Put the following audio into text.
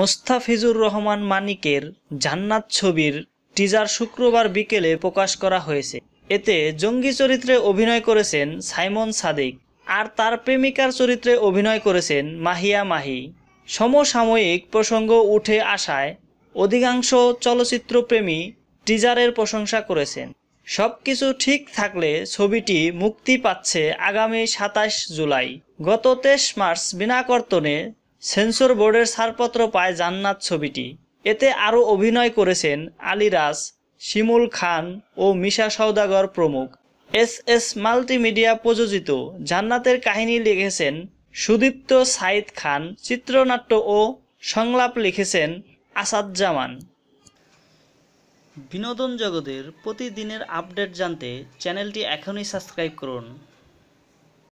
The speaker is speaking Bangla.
মোস্তাফিজুর রহমান মানিকের জান্নাত ছবির টিজার শুক্রবার বিকেলে প্রকাশ করা হয়েছে এতে জঙ্গি চরিত্রে অভিনয় করেছেন সাইমন সাদিক আর তার প্রেমিকার চরিত্রে অভিনয় করেছেন মাহিয়া মাহি সমসাময়িক প্রসঙ্গ উঠে আসায় অধিকাংশ চলচ্চিত্রপ্রেমী টিজারের প্রশংসা করেছেন সব কিছু ঠিক থাকলে ছবিটি মুক্তি পাচ্ছে আগামী সাতাশ জুলাই গত তেইশ মার্চ বিনা কর্তনে সেন্সর বোর্ডের ছাড়পত্র পায় জান্নাত ছবিটি এতে আরও অভিনয় করেছেন আলিরাজ শিমুল খান ও মিশা সৌদাগর প্রমুখ এস এস মাল্টিমিডিয়া প্রযোজিত জান্নাতের কাহিনী লিখেছেন সুদীপ্ত সাইদ খান চিত্রনাট্য ও সংলাপ লিখেছেন আসাদ জামান বিনোদন জগতের প্রতিদিনের আপডেট জানতে চ্যানেলটি এখনই সাবস্ক্রাইব করুন